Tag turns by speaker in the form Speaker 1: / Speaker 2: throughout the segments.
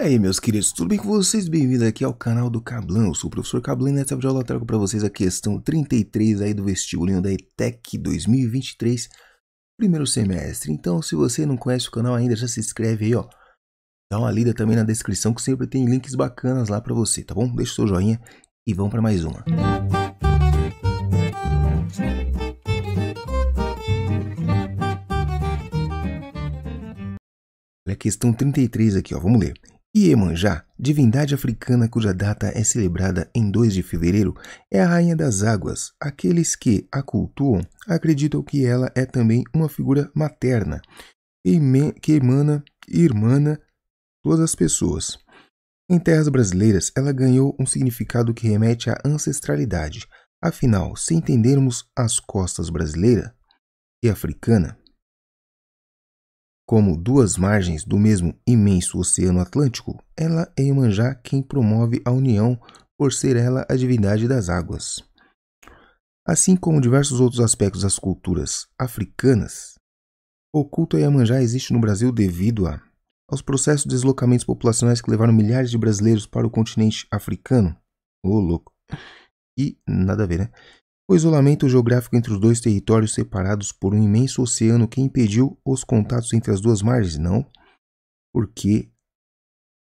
Speaker 1: E aí meus queridos, tudo bem com vocês? Bem-vindo aqui ao canal do Cablan, eu sou o professor Cablan e nessa eu trago para vocês a questão 33 aí do vestibulinho da ETEC 2023, primeiro semestre. Então se você não conhece o canal ainda, já se inscreve aí ó, dá uma lida também na descrição que sempre tem links bacanas lá para você, tá bom? Deixa o seu joinha e vamos para mais uma. Olha a questão 33 aqui ó, vamos ler. Iemanjá, divindade africana cuja data é celebrada em 2 de fevereiro, é a rainha das águas. Aqueles que a cultuam acreditam que ela é também uma figura materna que emana e irmana todas as pessoas. Em terras brasileiras, ela ganhou um significado que remete à ancestralidade. Afinal, se entendermos as costas brasileira e africana, como duas margens do mesmo imenso Oceano Atlântico, ela é Iemanjá quem promove a união por ser ela a divindade das águas. Assim como diversos outros aspectos das culturas africanas, o culto a Iemanjá existe no Brasil devido a aos processos de deslocamentos populacionais que levaram milhares de brasileiros para o continente africano. Ô, oh, louco. E nada a ver, né? O isolamento geográfico entre os dois territórios separados por um imenso oceano que impediu os contatos entre as duas margens? Não, porque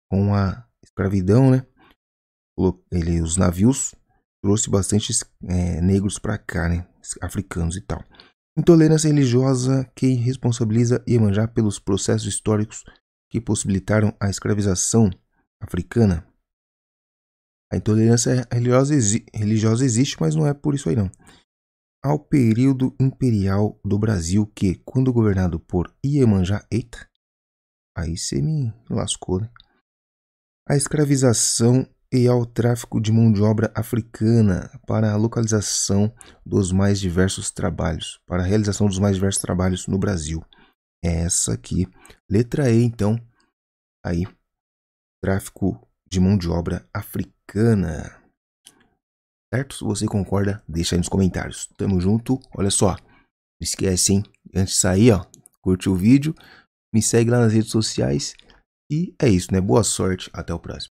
Speaker 1: com a escravidão, né, ele, os navios trouxe bastante é, negros para cá, né, africanos e tal. Intolerância religiosa que responsabiliza Iemanjá pelos processos históricos que possibilitaram a escravização africana. A intolerância religiosa, exi religiosa existe, mas não é por isso aí não. Ao período imperial do Brasil, que, quando governado por Iemanjá, eita, aí você me lascou, né? A escravização e ao tráfico de mão de obra africana para a localização dos mais diversos trabalhos, para a realização dos mais diversos trabalhos no Brasil. É essa aqui, letra E, então, aí, tráfico de mão de obra africana. Certo? Se você concorda, deixa aí nos comentários. Tamo junto. Olha só. Não esquece, hein? Antes de sair, ó, curte o vídeo, me segue lá nas redes sociais. E é isso, né? Boa sorte. Até o próximo.